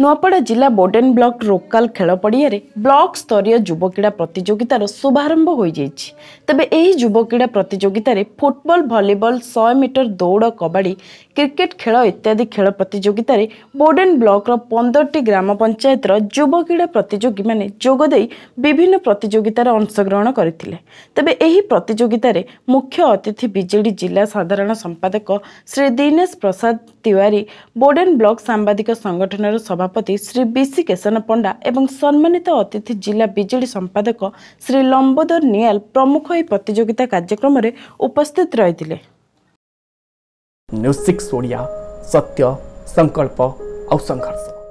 ନୂଆପଡ଼ା ଜିଲ୍ଲା ବୋଡେନ୍ ବ୍ଲକ୍ ରୋକାଲ ଖେଳ ପଡ଼ିଆରେ ବ୍ଲକ ସ୍ତରୀୟ ଯୁବକ୍ରୀଡ଼ା ପ୍ରତିଯୋଗିତାର ଶୁଭାରମ୍ଭ ହୋଇଯାଇଛି ତେବେ ଏହି ଯୁବ କ୍ରୀଡ଼ା ପ୍ରତିଯୋଗିତାରେ ଫୁଟବଲ ଭଲିବଲ ଶହେ ମିଟର ଦୌଡ଼ କବାଡ଼ି କ୍ରିକେଟ ଖେଳ ଇତ୍ୟାଦି ଖେଳ ପ୍ରତିଯୋଗିତାରେ ବୋଡେନ୍ ବ୍ଲକ୍ର ପନ୍ଦରଟି ଗ୍ରାମ ପଞ୍ଚାୟତର ଯୁବ କ୍ରୀଡ଼ା ପ୍ରତିଯୋଗୀମାନେ ଯୋଗଦେଇ ବିଭିନ୍ନ ପ୍ରତିଯୋଗିତାରେ ଅଂଶଗ୍ରହଣ କରିଥିଲେ ତେବେ ଏହି ପ୍ରତିଯୋଗିତାରେ ମୁଖ୍ୟ ଅତିଥି ବିଜେଡ଼ି ଜିଲ୍ଲା ସାଧାରଣ ସମ୍ପାଦକ ଶ୍ରୀ ଦିନେଶ ପ୍ରସାଦ ତିୱାରୀ ବୋଡେନ୍ ବ୍ଲକ ସାମ୍ବାଦିକ ସଂଗଠନର ସଭା ସଭାପତି ଶ୍ରୀ ବିସି କେଶନ ପଣ୍ଡା ଏବଂ ସମ୍ମାନିତ ଅତିଥି ଜିଲ୍ଲା ବିଜେଡି ସମ୍ପାଦକ ଶ୍ରୀ ଲମ୍ବୋଦର ନିଆଲ ପ୍ରମୁଖ ଏହି ପ୍ରତିଯୋଗିତା କାର୍ଯ୍ୟକ୍ରମରେ ଉପସ୍ଥିତ ରହିଥିଲେ ନ୍ୟୁଜ୍ ସିକ୍ସ ଓଡ଼ିଆ ସତ୍ୟ ସଂକଳ୍ପ ଆଉ ସଂଘର୍ଷ